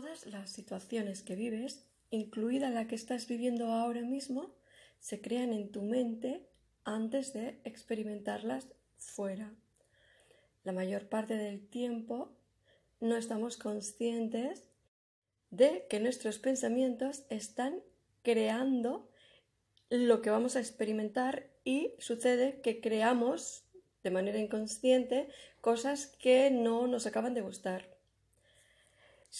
todas las situaciones que vives, incluida la que estás viviendo ahora mismo, se crean en tu mente antes de experimentarlas fuera. La mayor parte del tiempo no estamos conscientes de que nuestros pensamientos están creando lo que vamos a experimentar y sucede que creamos de manera inconsciente cosas que no nos acaban de gustar.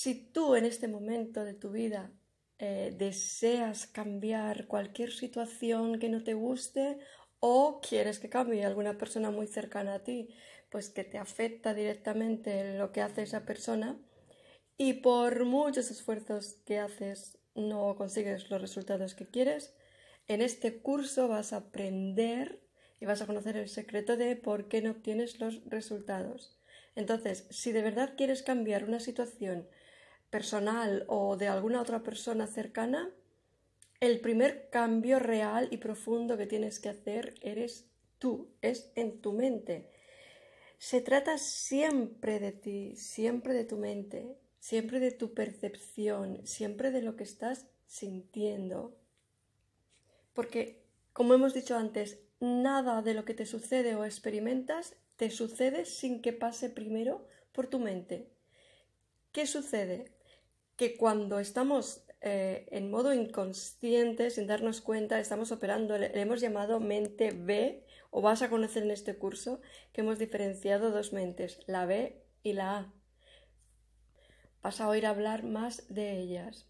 Si tú en este momento de tu vida eh, deseas cambiar cualquier situación que no te guste o quieres que cambie alguna persona muy cercana a ti, pues que te afecta directamente lo que hace esa persona y por muchos esfuerzos que haces no consigues los resultados que quieres, en este curso vas a aprender y vas a conocer el secreto de por qué no obtienes los resultados. Entonces, si de verdad quieres cambiar una situación personal o de alguna otra persona cercana, el primer cambio real y profundo que tienes que hacer eres tú, es en tu mente. Se trata siempre de ti, siempre de tu mente, siempre de tu percepción, siempre de lo que estás sintiendo. Porque, como hemos dicho antes, nada de lo que te sucede o experimentas te sucede sin que pase primero por tu mente. ¿Qué sucede? que cuando estamos eh, en modo inconsciente, sin darnos cuenta, estamos operando, le, hemos llamado mente B, o vas a conocer en este curso, que hemos diferenciado dos mentes, la B y la A. Vas a oír hablar más de ellas.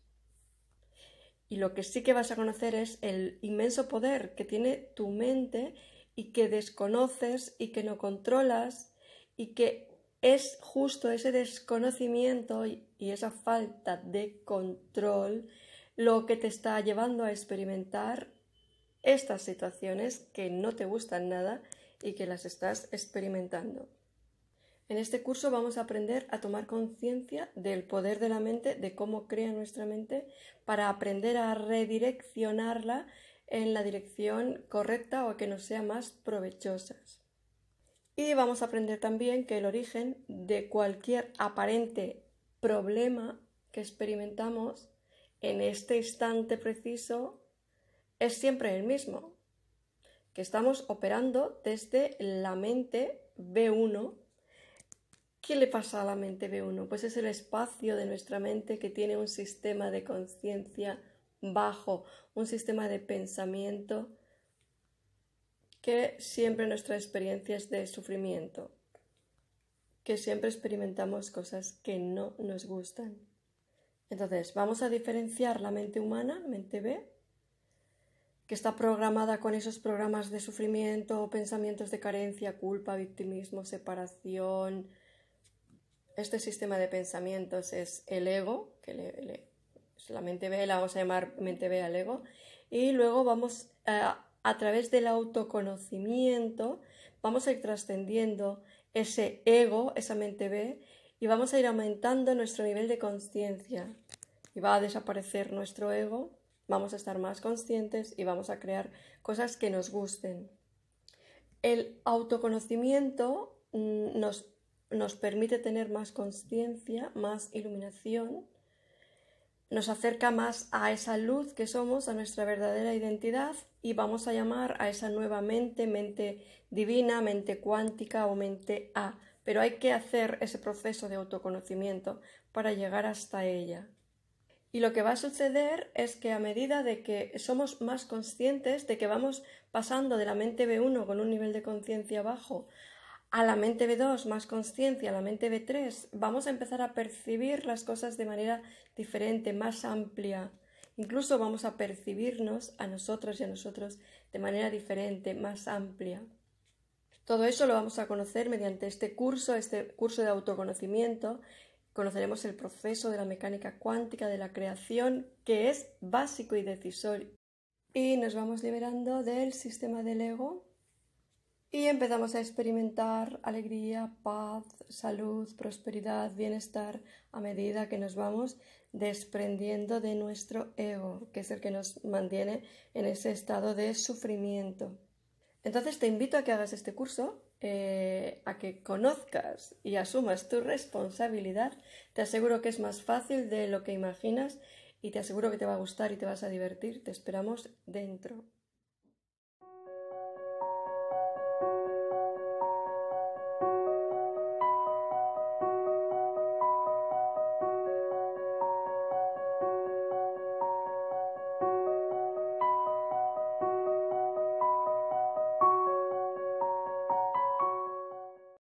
Y lo que sí que vas a conocer es el inmenso poder que tiene tu mente y que desconoces y que no controlas y que es justo ese desconocimiento y esa falta de control lo que te está llevando a experimentar estas situaciones que no te gustan nada y que las estás experimentando. En este curso vamos a aprender a tomar conciencia del poder de la mente, de cómo crea nuestra mente, para aprender a redireccionarla en la dirección correcta o que nos sea más provechosas. Y vamos a aprender también que el origen de cualquier aparente problema que experimentamos en este instante preciso es siempre el mismo, que estamos operando desde la mente B1. ¿Qué le pasa a la mente B1? Pues es el espacio de nuestra mente que tiene un sistema de conciencia bajo, un sistema de pensamiento que siempre nuestra experiencia es de sufrimiento, que siempre experimentamos cosas que no nos gustan. Entonces, vamos a diferenciar la mente humana, mente B, que está programada con esos programas de sufrimiento, pensamientos de carencia, culpa, victimismo, separación. Este sistema de pensamientos es el ego, que le, la mente B la vamos a llamar mente B al ego, y luego vamos a a través del autoconocimiento vamos a ir trascendiendo ese ego, esa mente B, y vamos a ir aumentando nuestro nivel de conciencia. Y va a desaparecer nuestro ego, vamos a estar más conscientes y vamos a crear cosas que nos gusten. El autoconocimiento mm, nos, nos permite tener más conciencia, más iluminación nos acerca más a esa luz que somos, a nuestra verdadera identidad y vamos a llamar a esa nueva mente, mente divina, mente cuántica o mente A. Pero hay que hacer ese proceso de autoconocimiento para llegar hasta ella. Y lo que va a suceder es que a medida de que somos más conscientes de que vamos pasando de la mente B1 con un nivel de conciencia bajo a la mente B2 más conciencia, a la mente B3, vamos a empezar a percibir las cosas de manera diferente, más amplia. Incluso vamos a percibirnos a nosotros y a nosotros de manera diferente, más amplia. Todo eso lo vamos a conocer mediante este curso, este curso de autoconocimiento. Conoceremos el proceso de la mecánica cuántica de la creación, que es básico y decisorio. Y nos vamos liberando del sistema del ego y empezamos a experimentar alegría, paz, salud, prosperidad, bienestar a medida que nos vamos desprendiendo de nuestro ego, que es el que nos mantiene en ese estado de sufrimiento. Entonces te invito a que hagas este curso, eh, a que conozcas y asumas tu responsabilidad. Te aseguro que es más fácil de lo que imaginas y te aseguro que te va a gustar y te vas a divertir. Te esperamos dentro.